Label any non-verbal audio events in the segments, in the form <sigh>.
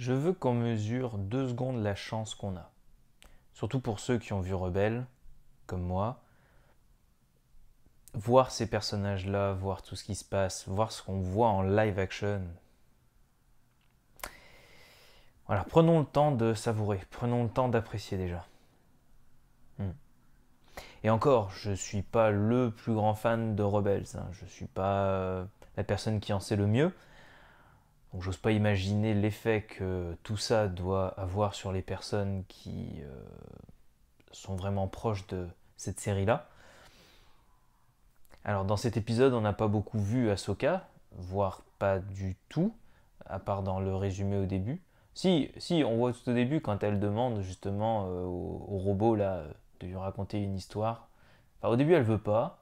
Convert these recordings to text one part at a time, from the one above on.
je veux qu'on mesure deux secondes la chance qu'on a. Surtout pour ceux qui ont vu Rebelle, comme moi. Voir ces personnages-là, voir tout ce qui se passe, voir ce qu'on voit en live action. Alors prenons le temps de savourer, prenons le temps d'apprécier déjà. Hmm. Et encore, je ne suis pas le plus grand fan de Rebels, hein. je ne suis pas euh, la personne qui en sait le mieux, donc j'ose pas imaginer l'effet que tout ça doit avoir sur les personnes qui euh, sont vraiment proches de cette série-là. Alors dans cet épisode, on n'a pas beaucoup vu Ahsoka, voire pas du tout, à part dans le résumé au début. Si, si, on voit tout au début quand elle demande justement euh, au, robot là de lui raconter une histoire. au début, elle veut pas.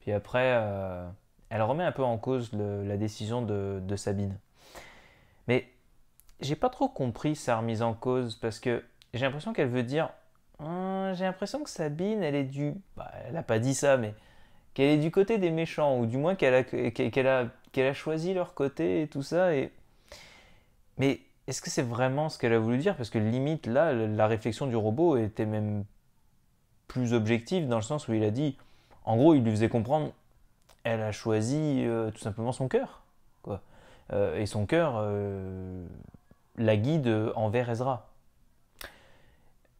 Puis après, euh, elle remet un peu en cause la décision de, Sabine. Mais j'ai pas trop compris sa remise en cause parce que j'ai l'impression qu'elle veut dire hum, j'ai l'impression que Sabine, elle est du. Bah, elle a pas dit ça, mais qu'elle est du côté des méchants ou du moins qu'elle a, qu'elle a, qu'elle a choisi leur côté et tout ça. Et... Mais est-ce que c'est vraiment ce qu'elle a voulu dire Parce que limite, là, la réflexion du robot était même plus objective dans le sens où il a dit en gros, il lui faisait comprendre elle a choisi euh, tout simplement son cœur. Quoi. Euh, et son cœur euh, la guide envers Ezra.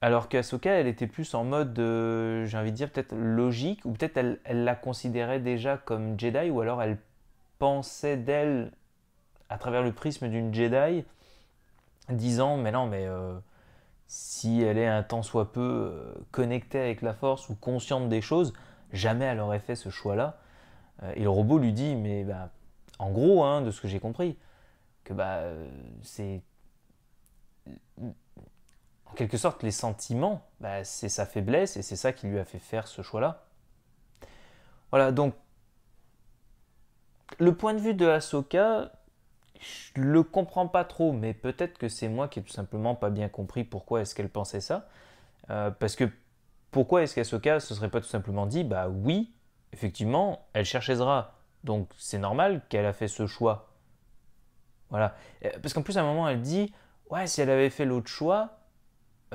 Alors qu'Asoka, elle était plus en mode, j'ai envie de dire, peut-être logique, ou peut-être elle, elle, la considérait déjà comme Jedi, ou alors elle pensait d'elle à travers le prisme d'une Jedi, disant, mais non, mais si elle est un tant soit peu connectée avec la Force ou consciente des choses, jamais elle aurait fait ce choix-là. Euh, et le robot lui dit, mais bah, en gros, hein, de ce que j'ai compris, que bah, euh, c'est en quelque sorte les sentiments, bah, c'est sa faiblesse et c'est ça qui lui a fait faire ce choix-là. Voilà, donc le point de vue de Ahsoka, je le comprends pas trop, mais peut-être que c'est moi qui ai tout simplement pas bien compris pourquoi est-ce qu'elle pensait ça. Euh, parce que pourquoi est-ce qu'Asoka se serait pas tout simplement dit, bah oui, effectivement, elle cherche Ezra. Donc c'est normal qu'elle a fait ce choix. Voilà. Euh, parce qu'en plus, à un moment, elle dit Ouais, si elle avait fait l'autre choix,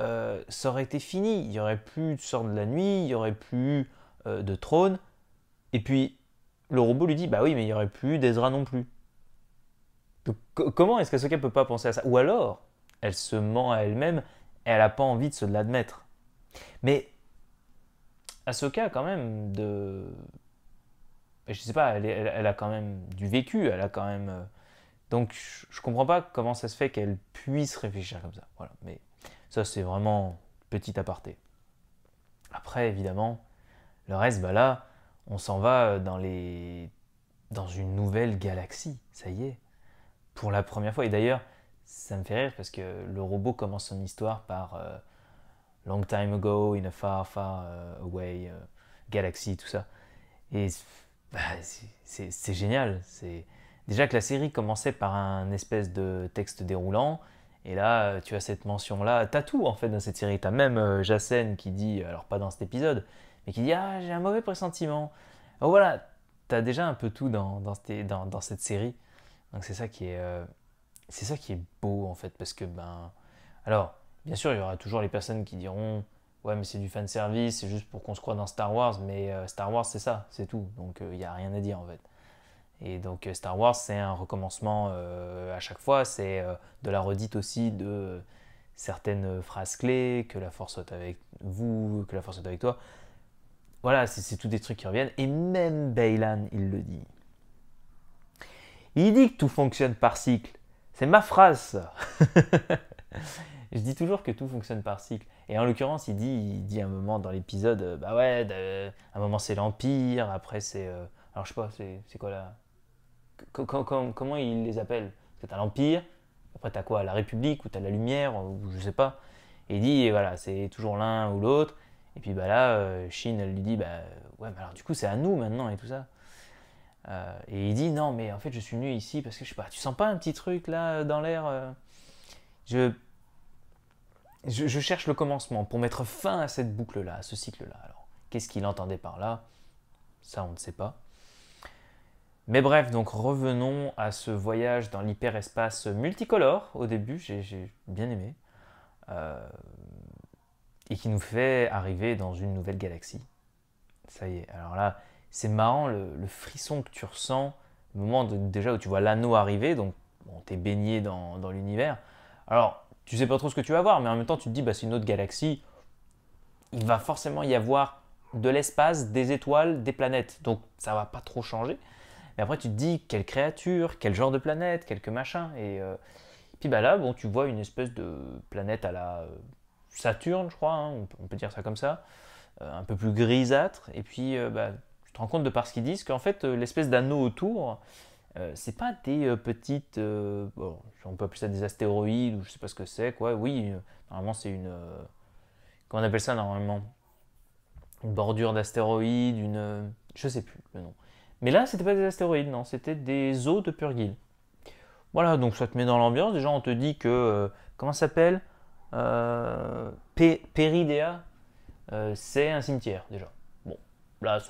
euh, ça aurait été fini. Il n'y aurait plus de sort de la nuit, il n'y aurait plus euh, de trône. Et puis, le robot lui dit Bah oui, mais il n'y aurait plus d'Ezra non plus. Donc, comment est-ce qu'Asoka peut pas penser à ça Ou alors, elle se ment à elle-même et elle n'a pas envie de se l'admettre. Mais cas, quand même, de. Je sais pas, elle, a quand même du vécu, elle a quand même. Euh, donc, je comprends pas comment ça se fait qu'elle puisse réfléchir comme ça. Voilà. Mais ça, c'est vraiment petit aparté. Après, évidemment, le reste, bah là, on s'en va euh, dans les dans une nouvelle galaxie, ça y est, pour la première fois. Et d'ailleurs, ça me fait rire parce que le robot commence son histoire par euh, Long Time Ago, In a Far, Far euh, Away, euh, Galaxy, tout ça. Et bah, c'est génial. Déjà que la série commençait par un espèce de texte déroulant, et là, euh, tu as cette mention-là. T'as tout, en fait, dans cette série. T'as même jassen Jacen qui dit, alors pas dans cet épisode, mais qui dit Ah, j'ai un mauvais pressentiment. Voilà, oh, voilà, t'as déjà un peu tout dans, dans, cette série. Donc c'est ça qui est. c'est ça qui est beau, en fait, parce que, ben. Alors, Bien sûr, il y aura toujours les personnes qui diront Ouais, mais c'est du fan service, c'est juste pour qu'on se croit dans Star Wars, mais euh, Star Wars, c'est ça, c'est tout. Donc, euh, il n'y a rien à dire en fait. Et donc, euh, Star Wars, c'est un recommencement à chaque fois, c'est de la redite aussi de certaines phrases clés Que la force soit avec vous, que la force soit avec toi. Voilà, c'est tous des trucs qui reviennent. Et même Baylan, il le dit. Il dit que tout fonctionne par cycle. C'est ma phrase, <laughs> je dis toujours que tout fonctionne par cycle. Et en l'occurrence, il dit, il dit un moment dans l'épisode, euh, bah ouais, un moment c'est l'Empire, après c'est. Euh, alors je sais pas, c'est quoi là la... comment, il les appelle Parce que t'as l'Empire, après t'as quoi La République, ou t'as la Lumière, ou je sais pas. Et il dit, voilà, c'est toujours l'un ou l'autre. Et puis bah là, euh, Shin elle lui dit, bah ouais, mais alors du coup c'est à nous maintenant et tout ça. et il dit, non, mais en fait je suis venu ici parce que je sais pas, tu sens pas un petit truc là dans l'air je, je, cherche le commencement pour mettre fin à cette boucle-là, à ce cycle-là. Alors, qu'est-ce qu'il entendait par là Ça, on ne sait pas. Mais bref, donc revenons à ce voyage dans l'hyperespace multicolore. Au début, j'ai bien aimé. Euh, et qui nous fait arriver dans une nouvelle galaxie. Ça y est, alors là, c'est marrant le, frisson que tu ressens, au moment déjà où tu vois l'anneau arriver, donc on t'est baigné dans, dans l'univers. Alors, tu sais pas trop ce que tu vas voir, mais en même temps, tu te dis, bah, c'est une autre galaxie. Il va forcément y avoir de l'espace, des étoiles, des planètes. Donc, ça va pas trop changer. Mais après, tu te dis, quelle créature, quel genre de planète, quelques machins. Euh, et, puis bah, là, bon, tu vois une espèce de planète à la euh, Saturne, je crois, hein. on, peut, dire ça comme ça, euh, un peu plus grisâtre. Et puis, bah, tu te rends compte de par ce qu'ils disent qu'en fait, l'espèce d'anneau autour, euh, c'est pas des euh, petites, euh, bon, on peut appeler ça des astéroïdes ou je sais pas ce que c'est, quoi. Oui, normalement c'est une, comment on appelle ça normalement, une bordure d'astéroïdes, une, je sais plus le nom. Mais là, c'était pas des astéroïdes, non, c'était des eaux de Purgil. Voilà, donc ça te met dans l'ambiance. Déjà, on te dit que comment ça s'appelle, Péridea, c'est un cimetière déjà là,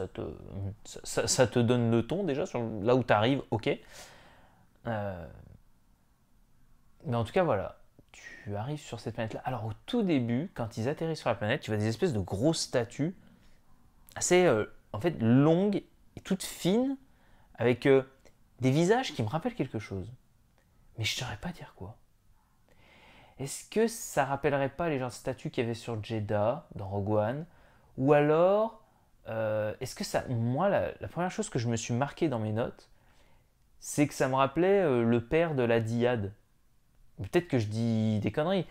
ça te, donne le ton déjà, sur, là où tu arrives, ok. Euh, mais en tout cas, voilà, tu arrives sur cette planète-là. Alors au tout début, quand ils atterrissent sur la planète, tu vois des espèces de grosses statues assez, euh, en fait, longues et toutes fines, avec euh, des visages qui me rappellent quelque chose. Mais je ne saurais pas dire quoi. Est-ce que ça rappellerait pas les genres de statues qu'il y avait sur Jeddah, dans Rogue One Ou alors euh, est-ce que ça. Moi, la, première chose que je me suis marqué dans mes notes, c'est que ça me rappelait euh, le père de la dyade. Peut-être que je dis des conneries,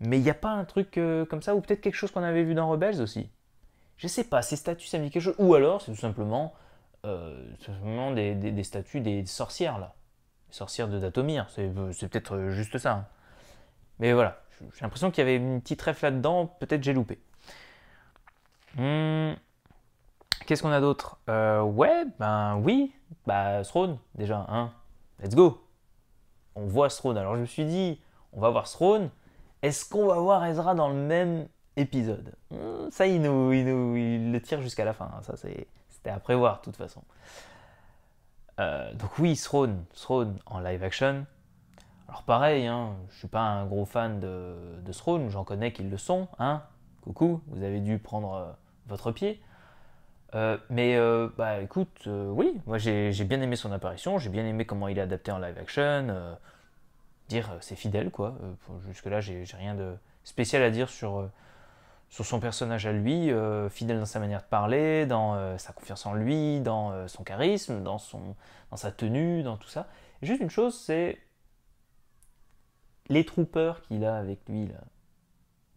mais il n'y a pas un truc euh, comme ça, ou peut-être quelque chose qu'on avait vu dans Rebels aussi. Je sais pas, ces statues, ça me quelque chose. Ou alors, c'est tout simplement, simplement des, des, statues des sorcières, là. Les sorcières de Datomir, c'est peut-être juste ça. Hein. Mais voilà, j'ai l'impression qu'il y avait une petite ref là-dedans, peut-être j'ai loupé. Hum. Qu'est-ce qu'on a d'autre euh, Ouais, ben oui, bah Throne déjà, hein. Let's go. On voit Throne. Alors je me suis dit, on va voir Throne. Est-ce qu'on va voir Ezra dans le même épisode hmm, Ça, il nous, il le tire jusqu'à la fin. Hein. Ça, c'était à prévoir de toute façon. Euh, donc oui, Throne, Throne en live action. Alors pareil, hein, je suis pas un gros fan de, de Throne, j'en connais qui le sont, hein. Coucou, vous avez dû prendre euh, votre pied. Euh, mais euh, bah écoute, euh, oui, moi j'ai bien aimé son apparition, j'ai bien aimé comment il est adapté en live action. dire c'est fidèle quoi. jusque là j'ai rien de spécial à dire sur, sur son personnage à lui, fidèle dans sa manière de parler, dans sa confiance en lui, dans son charisme, dans son dans sa tenue, dans tout ça. juste une chose, c'est les troupeurs qu'il a avec lui là.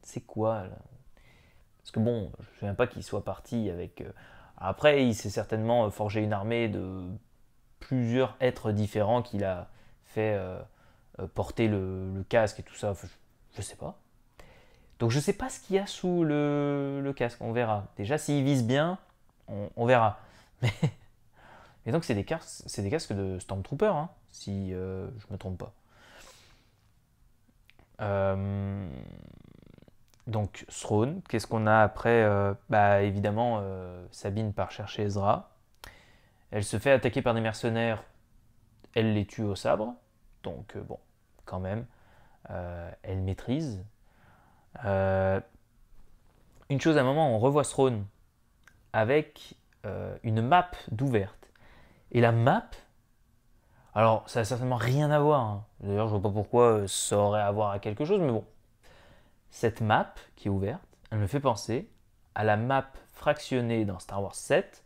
C'est quoi là Parce que bon, je ne pas qu'il soit parti avec après, il s'est certainement euh, forgé une armée de plusieurs êtres différents qu'il a fait euh, euh, porter le, casque et tout ça. je, ne sais pas. Donc je ne sais pas ce qu'il y a sous le, casque, on verra. Déjà, s'il vise bien, on, verra. <laughs> Mais... Et donc c'est des, casques, c'est des casques de Stormtrooper, hein, si je je me trompe pas. Euh... Donc Throne, qu'est-ce qu'on a après euh, Bah évidemment, euh, Sabine part chercher Ezra. Elle se fait attaquer par des mercenaires. Elle les tue au sabre. Donc euh, bon, quand même, elle maîtrise. une chose à un moment, on revoit Throne avec une map d'ouverte. Et la map, alors ça n'a certainement rien à voir. Hein. D'ailleurs, je vois pas pourquoi ça aurait à voir à quelque chose, mais bon, cette map qui est ouverte, elle me fait penser à la map fractionnée dans Star Wars 7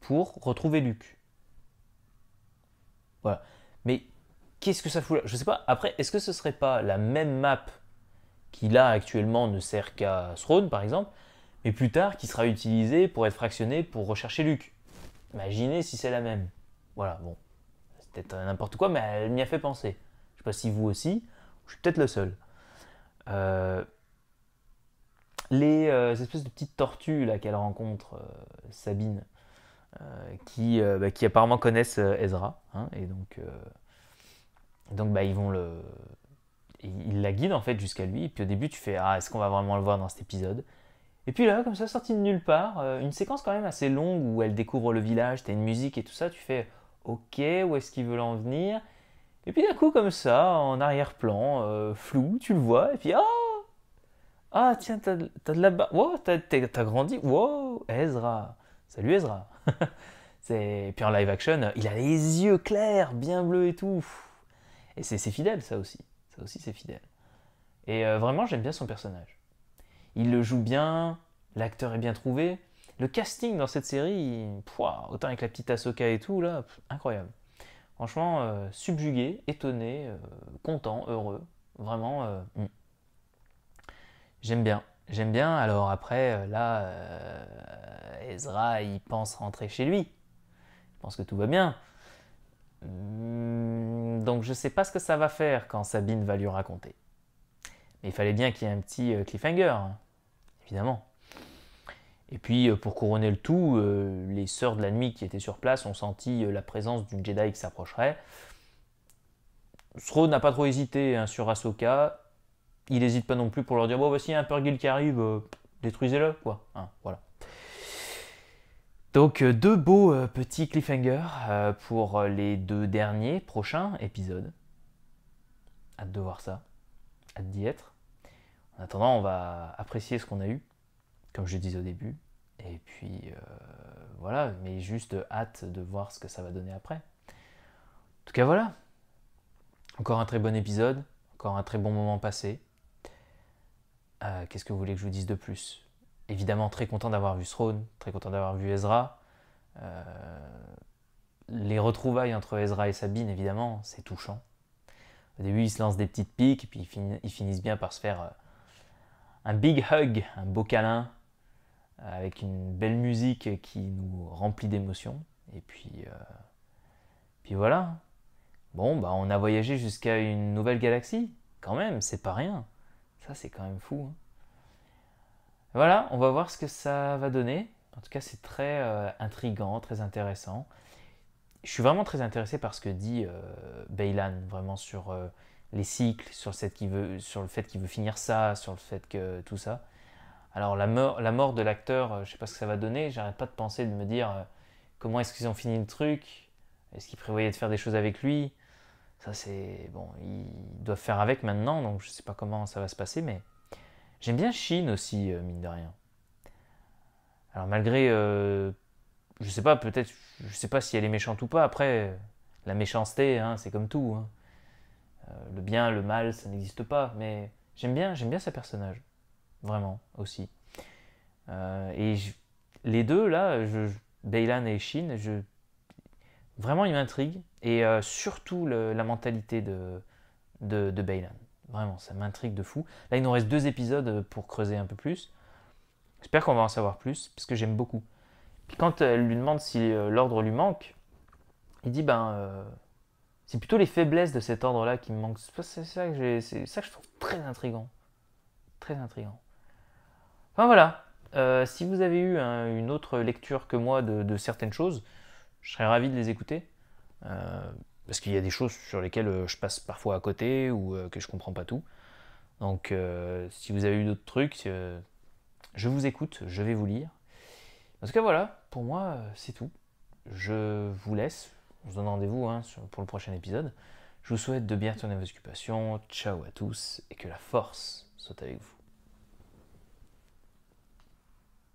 pour retrouver Luke. Voilà. Mais qu'est-ce que ça fout là Je sais pas. Après, est-ce que ce serait pas la même map qui là actuellement ne sert qu'à Throne par exemple, mais plus tard qui sera utilisée pour être fractionnée pour rechercher Luke Imaginez si c'est la même. Voilà, bon. C'est peut-être n'importe quoi, mais elle m'y a fait penser. Je sais pas si vous aussi, je suis peut-être le seul. Euh, les euh, espèces de petites tortues là qu'elle rencontre, euh, Sabine, bah, qui, apparemment connaissent Ezra, hein, et donc donc bah, ils vont le il la guide en fait jusqu'à lui et puis au début tu fais ah est-ce qu'on va vraiment le voir dans cet épisode et puis là comme ça sorti de nulle part une séquence quand même assez longue où elle découvre le village t'as une musique et tout ça tu fais ok où est-ce qu'il veut en venir et puis d'un coup, comme ça, en arrière-plan, euh, flou, tu le vois, et puis ah Ah, tiens, t'as, de la barbe. Oh, wow, t'as, grandi. Wow, Ezra. Salut Ezra. <laughs> Et puis en live action, il a les yeux clairs, bien bleus et tout. Et c'est, fidèle, ça aussi. Ça aussi, c'est fidèle. Et euh, vraiment, j'aime bien son personnage. Il le joue bien, l'acteur est bien trouvé. Le casting dans cette série, autant avec la petite Ahsoka et tout, là, incroyable. Franchement, euh, subjugué, étonné, euh, content, heureux. Vraiment, euh, mm. j'aime bien. J'aime bien. Alors après, là, Ezra, il pense rentrer chez lui. Il pense que tout va bien. Hmm, donc je sais pas ce que ça va faire quand Sabine va lui raconter. Mais il fallait bien qu'il y ait un petit cliffhanger, hein, évidemment. Et puis euh, pour couronner le tout, euh, les sœurs de la nuit qui étaient sur place ont senti euh, la présence d'une Jedi qui s'approcherait. Throne n'a pas trop hésité hein, sur Ahsoka. Il n'hésite pas non plus pour leur dire bon, voici un Purgil qui arrive, détruisez-le, quoi. Hein, voilà. Donc deux beaux petits cliffhangers pour les deux derniers prochains épisodes. Hâte de voir ça, hâte d'y être. En attendant, on va apprécier ce qu'on a eu, comme je disais au début. Et puis euh, voilà, mais juste hâte de voir ce que ça va donner après. En tout cas voilà. Encore un très bon épisode, encore un très bon moment passé. Euh, qu'est-ce que vous voulez que je vous dise de plus Évidemment très content d'avoir vu Throne, très content d'avoir vu Ezra. Euh, les retrouvailles entre Ezra et Sabine, évidemment, c'est touchant. Au début, ils se lancent des petites piques, et puis ils, finissent bien par se faire un big hug, un beau câlin avec une belle musique qui nous remplit d'émotions. Et puis, euh, puis voilà. Bon, bah, on a voyagé jusqu'à une nouvelle galaxie. Quand même, c'est pas rien. Ça, c'est quand même fou. Hein. Voilà, on va voir ce que ça va donner. En tout cas, c'est très euh, intrigant intriguant, très intéressant. Je suis vraiment très intéressé par ce que dit euh, Baylan, vraiment sur euh, les cycles, sur, cette sur le fait qu'il veut finir ça, sur le fait que tout ça. Alors la mort, de l'acteur, euh, je sais pas ce que ça va donner, j'arrête pas de penser, de me dire euh, comment est-ce qu'ils ont fini le truc, est-ce qu'ils prévoyaient de faire des choses avec lui, ça c'est... Bon, ils doivent faire avec maintenant, donc je sais pas comment ça va se passer, mais j'aime bien Chine aussi, euh, mine de rien. Alors malgré... je sais pas, peut-être, je sais pas si elle est méchante ou pas, après, la méchanceté, hein, c'est comme tout. Hein. le bien, le mal, ça n'existe pas, mais j'aime bien, j'aime bien ce personnage. Vraiment, aussi. Euh, et les deux, là, je, et Shin, je, vraiment, ils m'intriguent. Et euh, surtout la mentalité de, de, Vraiment, ça m'intrigue de fou. Là, il nous reste deux épisodes euh, pour creuser un peu plus. J'espère qu'on va en savoir plus, parce que j'aime beaucoup. Puis quand elle lui demande si l'ordre lui manque, il dit ben c'est plutôt les faiblesses de cet ordre-là qui me manquent. C'est ça que, ça que je trouve très intriguant. très intriguant. Enfin voilà, euh, si vous avez eu une autre lecture que moi de, certaines choses, je serais ravi de les écouter. Euh, parce qu'il y a des choses sur lesquelles euh, je passe parfois à côté ou que je comprends pas tout. Donc si vous avez eu d'autres trucs, je vous écoute, je vais vous lire. En tout cas voilà, pour moi c'est tout. Je vous laisse, on se donne rendez-vous hein, pour le prochain épisode. Je vous souhaite de bien tourner vos occupations, ciao à tous et que la force soit avec vous.